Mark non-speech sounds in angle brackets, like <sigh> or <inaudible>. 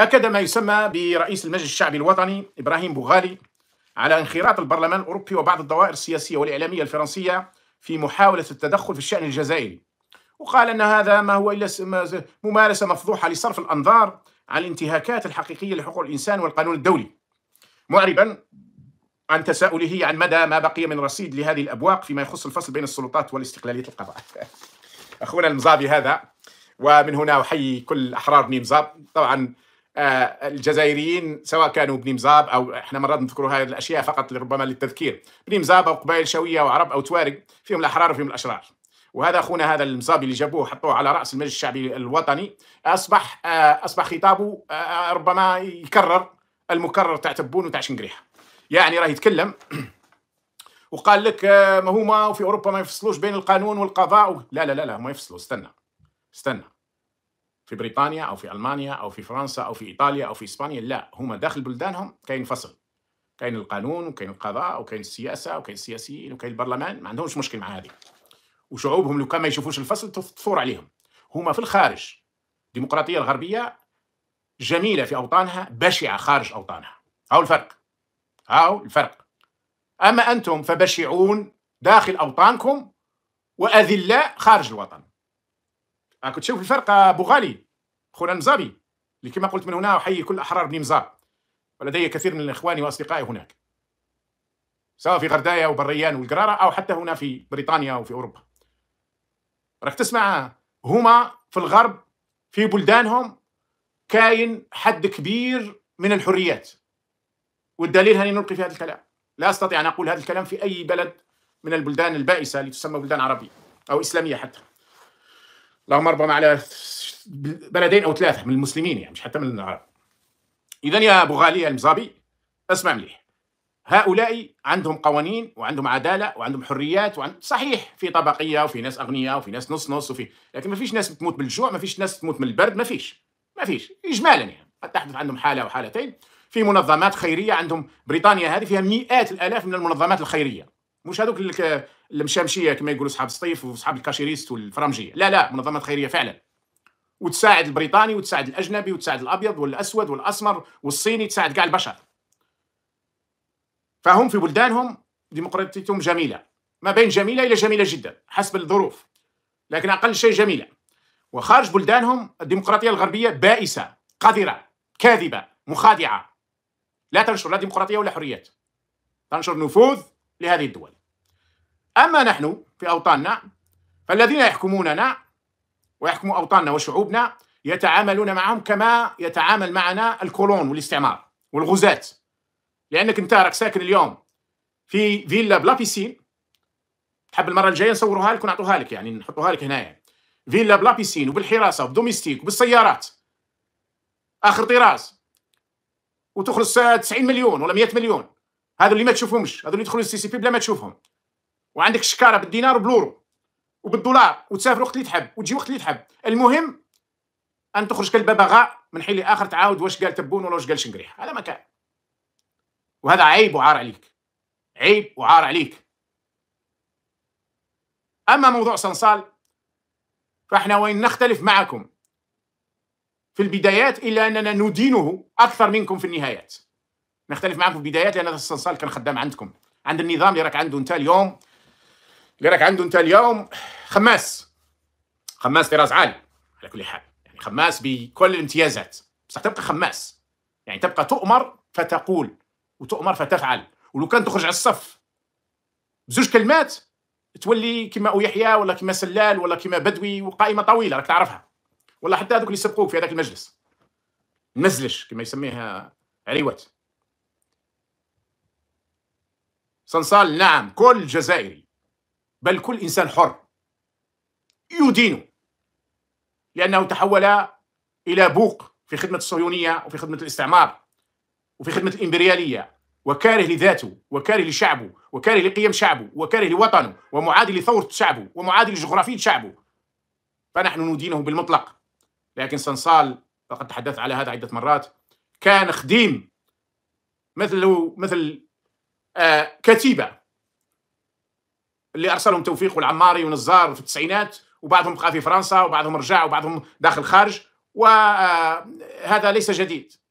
أكد ما يسمى برئيس المجلس الشعبي الوطني إبراهيم بوغالي على انخراط البرلمان الأوروبي وبعض الدوائر السياسية والإعلامية الفرنسية في محاولة التدخل في الشأن الجزائري وقال أن هذا ما هو إلا ممارسة مفضوحة لصرف الأنظار عن الانتهاكات الحقيقية لحقوق الإنسان والقانون الدولي معربا عن تساؤله عن مدى ما بقي من رصيد لهذه الأبواق فيما يخص الفصل بين السلطات والاستقلالية القضاء <laughs> أخونا المزابي هذا ومن هنا أحيي كل أحرار نيمزاب طبعا آه، الجزائريين سواء كانوا بني مزاب او احنا مرات نذكروا هذه الاشياء فقط ربما للتذكير بني مزاب او قبائل شويه وعرب او توارق فيهم الاحرار وفيهم الاشرار وهذا اخونا هذا المزابي اللي جابوه حطوه على راس المجلس الشعبي الوطني اصبح آه، اصبح خطابه آه، ربما يكرر المكرر تاع تبون وتاع شنقريحه يعني راه يتكلم <clears throat> وقال لك ما هما في اوروبا ما يفصلوش بين القانون والقضاء لا لا لا لا ما يفصلوا استنى استنى في بريطانيا او في المانيا او في فرنسا او في ايطاليا او في اسبانيا لا هما داخل بلدانهم كاين فصل كاين القانون وكاين القضاء وكاين السياسه وكاين السياسيين وكاين البرلمان ما عندهمش مشكل مع هذه وشعوبهم لو كان ما يشوفوش الفصل تثور عليهم هما في الخارج الديمقراطيه الغربيه جميله في اوطانها بشعه خارج اوطانها هاو الفرق هاو الفرق اما انتم فبشعون داخل اوطانكم واذلاء خارج الوطن راك تشوف الفرقه الفرق آه بوغالي خونا المزابي اللي كما قلت من هنا احيي كل احرار بني مزار ولدي كثير من اخواني واصدقائي هناك سواء في غردايه وبريان والقراره او حتى هنا في بريطانيا وفي اوروبا راك تسمع هما في الغرب في بلدانهم كاين حد كبير من الحريات والدليل هاني نلقي في هذا الكلام لا استطيع ان اقول هذا الكلام في اي بلد من البلدان البائسه اللي تسمى بلدان عربيه او اسلاميه حتى اللهم ربما على بلدين او ثلاثه من المسلمين يعني مش حتى من العرب اذا يا ابو غالي المزابي اسمع مليح هؤلاء عندهم قوانين وعندهم عداله وعندهم حريات وعن... صحيح في طبقيه وفي ناس اغنياء وفي ناس نص نص وفي لكن ما فيش ناس بتموت بالجوع ما فيش ناس تموت من البرد ما فيش ما فيش اجمالا يعني قد تحدث عندهم حاله وحالتين في منظمات خيريه عندهم بريطانيا هذه فيها مئات الالاف من المنظمات الخيريه مش هذوك المشامشيه كما يقولوا صحاب السطيف وصحاب الكاشيريست والفرامجيه لا لا منظمات خيريه فعلا وتساعد البريطاني وتساعد الاجنبي وتساعد الابيض والاسود والاسمر والصيني تساعد كاع البشر فهم في بلدانهم ديمقراطيتهم جميله ما بين جميله الى جميله جدا حسب الظروف لكن اقل شيء جميله وخارج بلدانهم الديمقراطيه الغربيه بائسه قذره كاذبه مخادعه لا تنشر لا ديمقراطيه ولا حريات تنشر نفوذ لهذه الدول أما نحن في أوطاننا فالذين يحكموننا ويحكموا أوطاننا وشعوبنا يتعاملون معهم كما يتعامل معنا الكولون والاستعمار والغزاة لأنك أنت راك ساكن اليوم في فيلا بلا بيسين تحب المرة الجاية نصورها لك ونعطوها لك يعني نحطوها لك هنايا فيلا بلا بيسين وبالحراسة وبالدوميستيك وبالسيارات آخر طراز وتخلص 90 مليون ولا 100 مليون هذا اللي ما تشوفهمش هذا اللي يدخلوا السي سي بي بلا ما تشوفهم وعندك شكاره بالدينار وبالورو وبالدولار وتسافر وقت اللي تحب وتجي وقت اللي تحب المهم ان تخرج كالببغاء من حين لاخر تعاود واش قال تبون ولا واش قال شنقريح هذا ما كان وهذا عيب وعار عليك عيب وعار عليك اما موضوع صنصال فاحنا وين نختلف معكم في البدايات الا اننا ندينه اكثر منكم في النهايات نختلف معكم في البدايات لان هذا الصنصال كان خدام عندكم عند النظام اللي راك عنده انت اليوم اللي راك عنده انت اليوم خماس خماس طراز عالي على كل حال يعني خماس بكل الامتيازات بصح تبقى خماس يعني تبقى تؤمر فتقول وتؤمر فتفعل ولو كان تخرج على الصف بزوج كلمات تولي كما أو يحيى ولا كما سلال ولا كما بدوي وقائمه طويله راك تعرفها ولا حتى هذوك اللي سبقوك في هذاك المجلس نزلش كما يسميها عريوات صنصال نعم كل جزائري بل كل إنسان حر يدين لأنه تحول إلى بوق في خدمة الصهيونية وفي خدمة الاستعمار وفي خدمة الإمبريالية وكاره لذاته وكاره لشعبه وكاره لقيم شعبه وكاره لوطنه ومعادي لثورة شعبه ومعادي لجغرافية شعبه فنحن ندينه بالمطلق لكن سنصال وقد تحدثت على هذا عدة مرات كان خديم مثل مثل آه كتيبة اللي ارسلهم توفيق والعماري ونزار في التسعينات وبعضهم بقى في فرنسا وبعضهم رجع وبعضهم داخل خارج وهذا آه، ليس جديد